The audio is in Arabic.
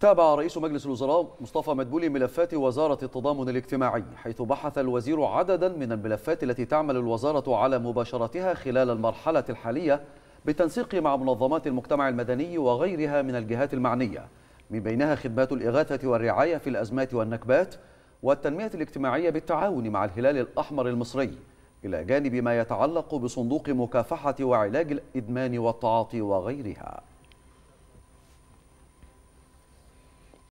تابع رئيس مجلس الوزراء مصطفى مدبولي ملفات وزارة التضامن الاجتماعي حيث بحث الوزير عددا من الملفات التي تعمل الوزارة على مباشرتها خلال المرحلة الحالية بالتنسيق مع منظمات المجتمع المدني وغيرها من الجهات المعنية من بينها خدمات الإغاثة والرعاية في الأزمات والنكبات والتنمية الاجتماعية بالتعاون مع الهلال الأحمر المصري إلى جانب ما يتعلق بصندوق مكافحة وعلاج الإدمان والتعاطي وغيرها